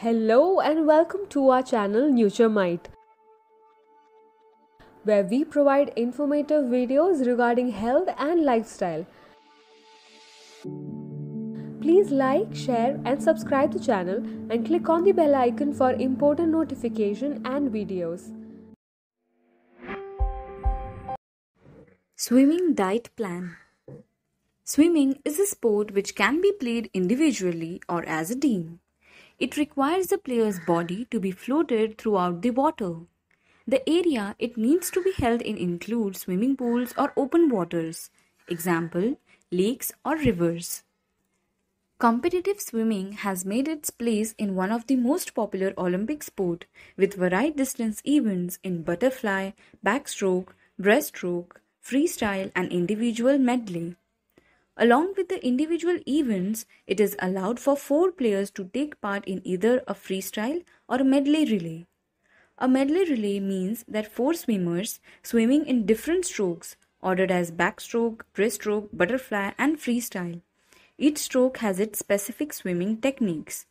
Hello and welcome to our channel Nutremite, where we provide informative videos regarding health and lifestyle. Please like, share and subscribe the channel and click on the bell icon for important notification and videos. Swimming diet plan Swimming is a sport which can be played individually or as a team. It requires the player's body to be floated throughout the water. The area it needs to be held in includes swimming pools or open waters, example, lakes or rivers. Competitive swimming has made its place in one of the most popular Olympic sport with varied distance events in butterfly, backstroke, breaststroke, freestyle and individual medley. Along with the individual events, it is allowed for four players to take part in either a freestyle or a medley relay. A medley relay means that four swimmers swimming in different strokes, ordered as backstroke, breaststroke, butterfly, and freestyle. Each stroke has its specific swimming techniques.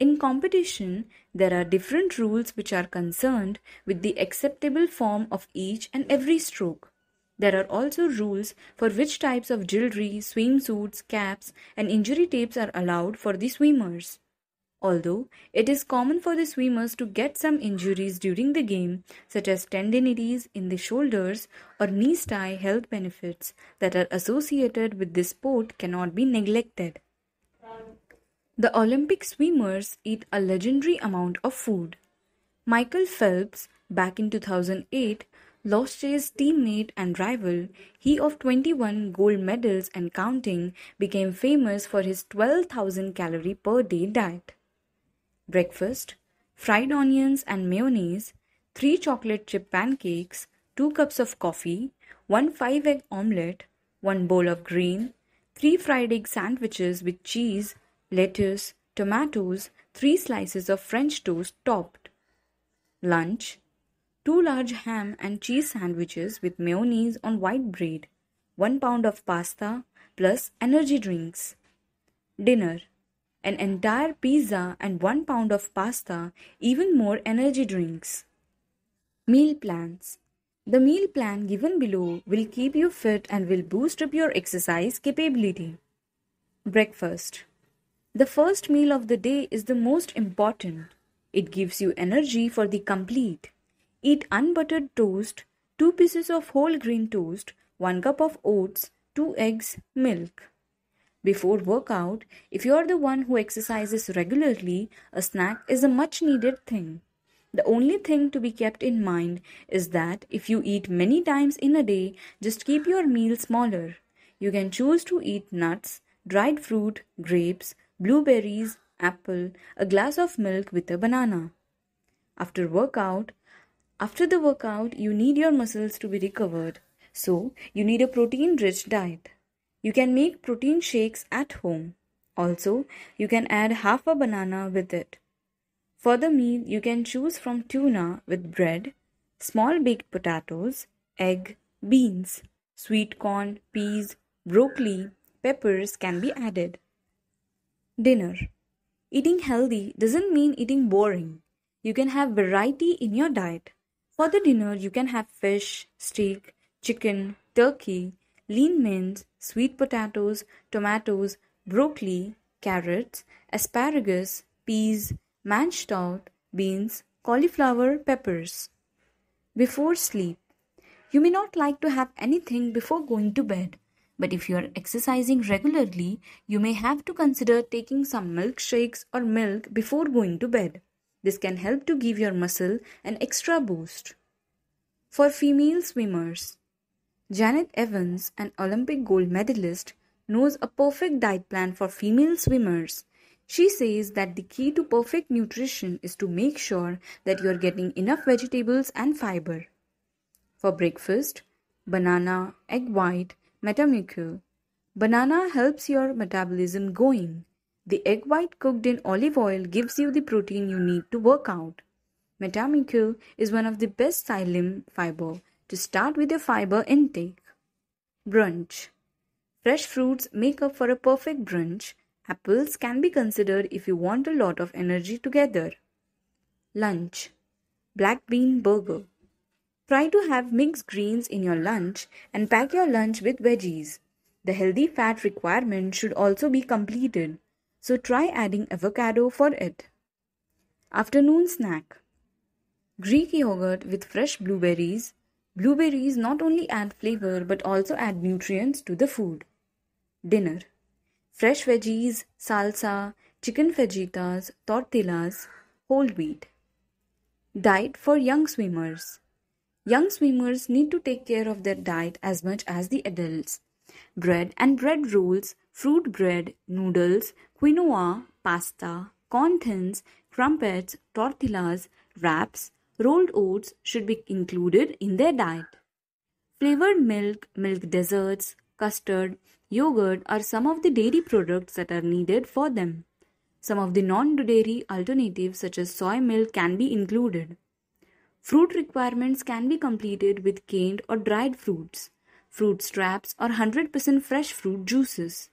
In competition, there are different rules which are concerned with the acceptable form of each and every stroke. There are also rules for which types of jewelry, swimsuits, caps, and injury tapes are allowed for the swimmers. Although it is common for the swimmers to get some injuries during the game, such as tendinitis in the shoulders or knee high health benefits that are associated with this sport cannot be neglected. The Olympic swimmers eat a legendary amount of food. Michael Phelps, back in 2008, lost his teammate and rival, he of 21 gold medals and counting became famous for his 12,000 calorie per day diet. Breakfast fried onions and mayonnaise, 3 chocolate chip pancakes, 2 cups of coffee, 1 5 egg omelette, 1 bowl of green, 3 fried egg sandwiches with cheese, lettuce, tomatoes, 3 slices of French toast topped. Lunch 2 large ham and cheese sandwiches with mayonnaise on white bread, 1 pound of pasta plus energy drinks. Dinner An entire pizza and 1 pound of pasta, even more energy drinks. Meal plans The meal plan given below will keep you fit and will boost up your exercise capability. Breakfast The first meal of the day is the most important. It gives you energy for the complete Eat unbuttered toast, 2 pieces of whole grain toast, 1 cup of oats, 2 eggs, milk. Before workout, if you are the one who exercises regularly, a snack is a much needed thing. The only thing to be kept in mind is that if you eat many times in a day, just keep your meal smaller. You can choose to eat nuts, dried fruit, grapes, blueberries, apple, a glass of milk with a banana. After workout, after the workout, you need your muscles to be recovered. So, you need a protein rich diet. You can make protein shakes at home. Also, you can add half a banana with it. For the meal, you can choose from tuna with bread, small baked potatoes, egg, beans, sweet corn, peas, broccoli, peppers can be added. Dinner Eating healthy doesn't mean eating boring. You can have variety in your diet. For the dinner, you can have fish, steak, chicken, turkey, lean mince, sweet potatoes, tomatoes, broccoli, carrots, asparagus, peas, manchot, beans, cauliflower, peppers. Before sleep, you may not like to have anything before going to bed, but if you are exercising regularly, you may have to consider taking some milkshakes or milk before going to bed. This can help to give your muscle an extra boost. For female swimmers, Janet Evans, an Olympic gold medalist, knows a perfect diet plan for female swimmers. She says that the key to perfect nutrition is to make sure that you are getting enough vegetables and fiber. For breakfast, banana, egg white, metamucil. Banana helps your metabolism going. The egg white cooked in olive oil gives you the protein you need to work out. Metamucil is one of the best psyllium fiber to start with your fiber intake. Brunch Fresh fruits make up for a perfect brunch. Apples can be considered if you want a lot of energy together. Lunch Black bean burger. Try to have mixed greens in your lunch and pack your lunch with veggies. The healthy fat requirement should also be completed so try adding avocado for it. Afternoon snack Greek yogurt with fresh blueberries. Blueberries not only add flavor but also add nutrients to the food. Dinner Fresh veggies, salsa, chicken fajitas, tortillas, whole wheat. Diet for young swimmers. Young swimmers need to take care of their diet as much as the adults. Bread and bread rolls, fruit bread, noodles, quinoa, pasta, corn thins, crumpets, tortillas, wraps, rolled oats should be included in their diet. Flavored milk, milk desserts, custard, yogurt are some of the dairy products that are needed for them. Some of the non dairy alternatives, such as soy milk, can be included. Fruit requirements can be completed with canned or dried fruits, fruit straps, or 100% fresh fruit juices.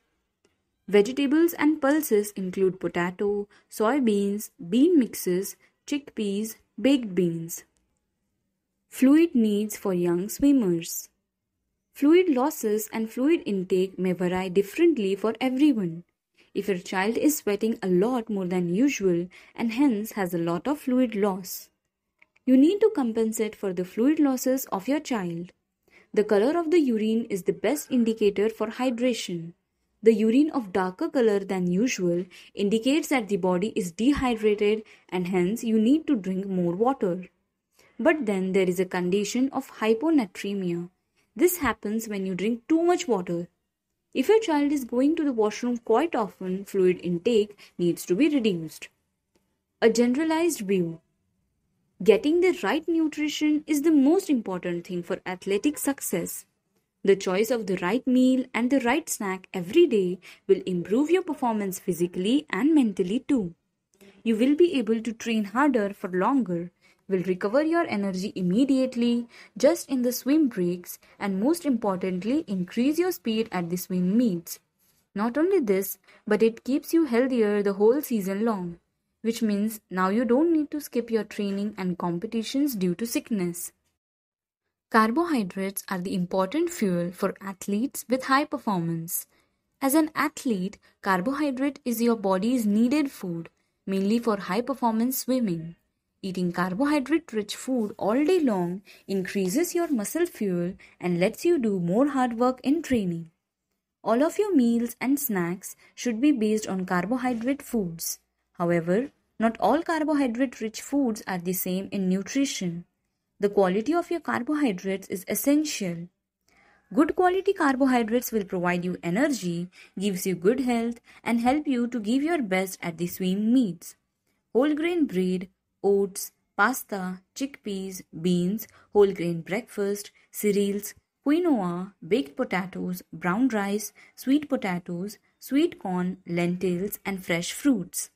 Vegetables and pulses include potato, soybeans, bean mixes, chickpeas, baked beans. Fluid needs for young swimmers. Fluid losses and fluid intake may vary differently for everyone. If your child is sweating a lot more than usual and hence has a lot of fluid loss, you need to compensate for the fluid losses of your child. The color of the urine is the best indicator for hydration. The urine of darker color than usual indicates that the body is dehydrated and hence you need to drink more water. But then there is a condition of hyponatremia. This happens when you drink too much water. If your child is going to the washroom quite often, fluid intake needs to be reduced. A generalized view Getting the right nutrition is the most important thing for athletic success. The choice of the right meal and the right snack every day will improve your performance physically and mentally too. You will be able to train harder for longer, will recover your energy immediately just in the swim breaks, and most importantly, increase your speed at the swim meets. Not only this, but it keeps you healthier the whole season long, which means now you don't need to skip your training and competitions due to sickness. Carbohydrates are the important fuel for athletes with high performance. As an athlete, carbohydrate is your body's needed food, mainly for high performance swimming. Eating carbohydrate rich food all day long increases your muscle fuel and lets you do more hard work in training. All of your meals and snacks should be based on carbohydrate foods. However, not all carbohydrate rich foods are the same in nutrition. The quality of your carbohydrates is essential. Good quality carbohydrates will provide you energy, gives you good health, and help you to give your best at the swim meets. Whole grain bread, oats, pasta, chickpeas, beans, whole grain breakfast, cereals, quinoa, baked potatoes, brown rice, sweet potatoes, sweet corn, lentils, and fresh fruits.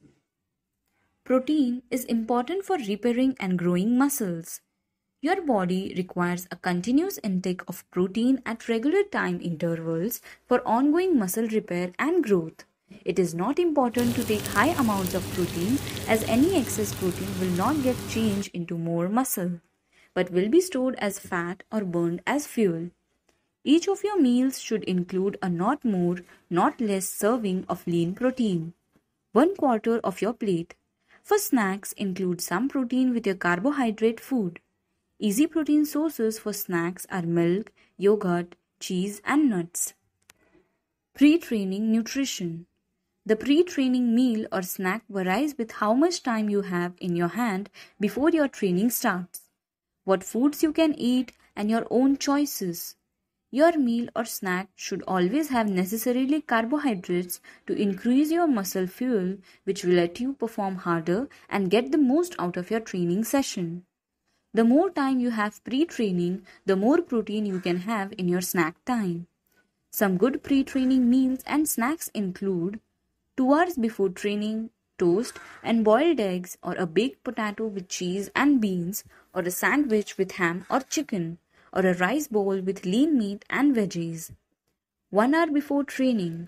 Protein is important for repairing and growing muscles. Your body requires a continuous intake of protein at regular time intervals for ongoing muscle repair and growth. It is not important to take high amounts of protein as any excess protein will not get changed into more muscle but will be stored as fat or burned as fuel. Each of your meals should include a not more, not less serving of lean protein. One quarter of your plate. For snacks, include some protein with your carbohydrate food. Easy protein sources for snacks are milk, yogurt, cheese, and nuts. Pre training nutrition. The pre training meal or snack varies with how much time you have in your hand before your training starts, what foods you can eat, and your own choices. Your meal or snack should always have necessarily carbohydrates to increase your muscle fuel, which will let you perform harder and get the most out of your training session. The more time you have pre training, the more protein you can have in your snack time. Some good pre training meals and snacks include 2 hours before training, toast and boiled eggs, or a baked potato with cheese and beans, or a sandwich with ham or chicken, or a rice bowl with lean meat and veggies. 1 hour before training,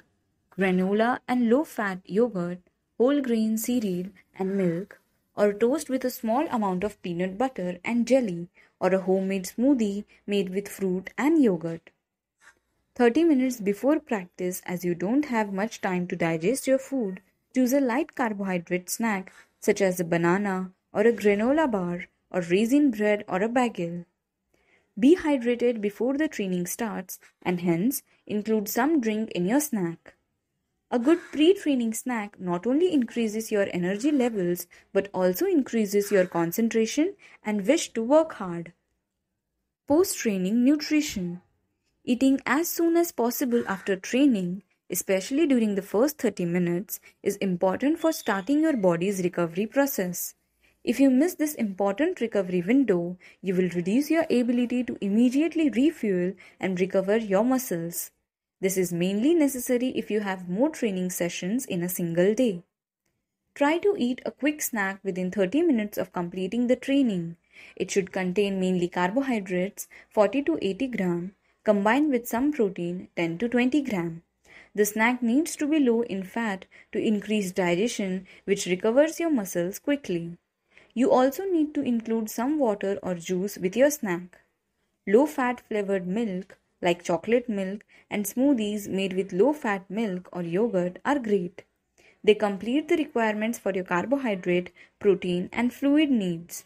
granola and low fat yogurt, whole grain cereal, and milk or toast with a small amount of peanut butter and jelly, or a homemade smoothie made with fruit and yogurt. 30 minutes before practice, as you don't have much time to digest your food, choose a light carbohydrate snack such as a banana or a granola bar or raisin bread or a bagel. Be hydrated before the training starts and hence include some drink in your snack. A good pre training snack not only increases your energy levels but also increases your concentration and wish to work hard. Post training nutrition Eating as soon as possible after training, especially during the first 30 minutes, is important for starting your body's recovery process. If you miss this important recovery window, you will reduce your ability to immediately refuel and recover your muscles. This is mainly necessary if you have more training sessions in a single day. Try to eat a quick snack within 30 minutes of completing the training. It should contain mainly carbohydrates 40 to 80 gram combined with some protein 10 to 20 gram. The snack needs to be low in fat to increase digestion which recovers your muscles quickly. You also need to include some water or juice with your snack. Low fat flavored milk like chocolate milk and smoothies made with low fat milk or yogurt are great. They complete the requirements for your carbohydrate, protein, and fluid needs.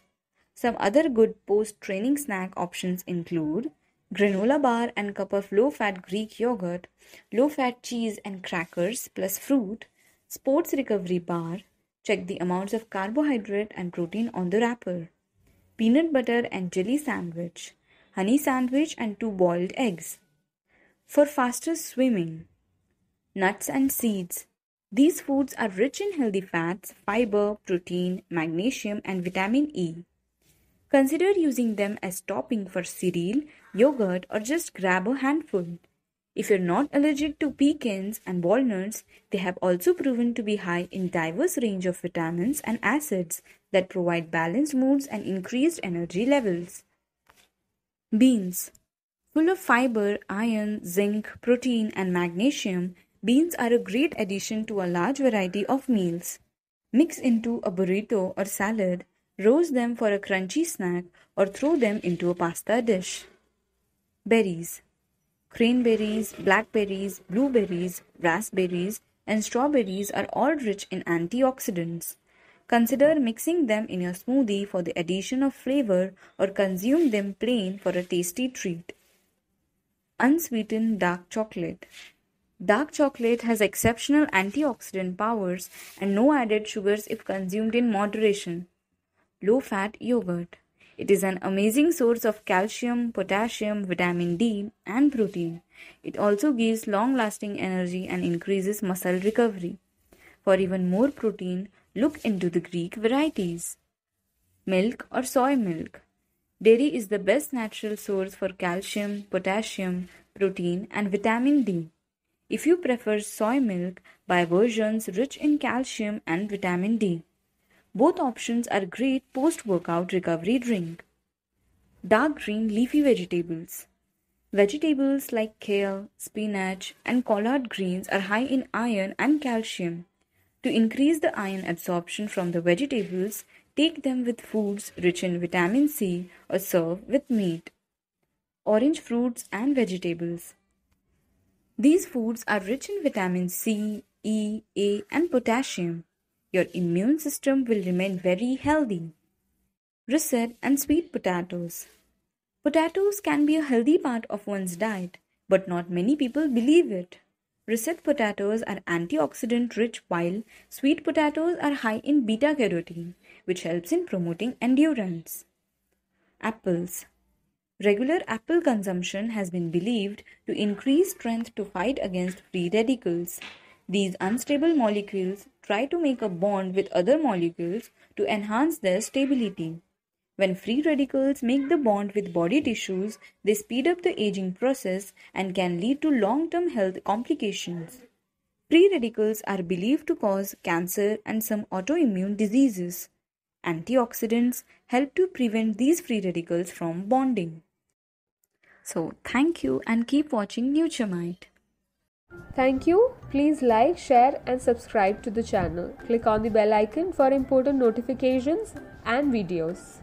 Some other good post training snack options include granola bar and cup of low fat Greek yogurt, low fat cheese and crackers plus fruit, sports recovery bar. Check the amounts of carbohydrate and protein on the wrapper. Peanut butter and jelly sandwich honey sandwich and two boiled eggs. For faster swimming, nuts and seeds. These foods are rich in healthy fats, fiber, protein, magnesium, and vitamin E. Consider using them as topping for cereal, yogurt, or just grab a handful. If you're not allergic to pecans and walnuts, they have also proven to be high in diverse range of vitamins and acids that provide balanced moods and increased energy levels. Beans Full of fiber, iron, zinc, protein, and magnesium, beans are a great addition to a large variety of meals. Mix into a burrito or salad, roast them for a crunchy snack, or throw them into a pasta dish. Berries Cranberries, blackberries, blueberries, raspberries, and strawberries are all rich in antioxidants. Consider mixing them in your smoothie for the addition of flavor or consume them plain for a tasty treat. Unsweetened dark chocolate. Dark chocolate has exceptional antioxidant powers and no added sugars if consumed in moderation. Low fat yogurt. It is an amazing source of calcium, potassium, vitamin D, and protein. It also gives long lasting energy and increases muscle recovery. For even more protein, Look into the Greek varieties. Milk or soy milk. Dairy is the best natural source for calcium, potassium, protein, and vitamin D. If you prefer soy milk, buy versions rich in calcium and vitamin D. Both options are great post workout recovery drink. Dark green leafy vegetables. Vegetables like kale, spinach, and collard greens are high in iron and calcium. To increase the iron absorption from the vegetables, take them with foods rich in vitamin C or serve with meat. Orange fruits and vegetables. These foods are rich in vitamin C, E, A, and potassium. Your immune system will remain very healthy. Russet and sweet potatoes. Potatoes can be a healthy part of one's diet, but not many people believe it. Russet potatoes are antioxidant rich while sweet potatoes are high in beta carotene which helps in promoting endurance. Apples Regular apple consumption has been believed to increase strength to fight against free radicals. These unstable molecules try to make a bond with other molecules to enhance their stability. When free radicals make the bond with body tissues, they speed up the aging process and can lead to long term health complications. Free radicals are believed to cause cancer and some autoimmune diseases. Antioxidants help to prevent these free radicals from bonding. So, thank you and keep watching Nutremite. Thank you. Please like, share, and subscribe to the channel. Click on the bell icon for important notifications and videos.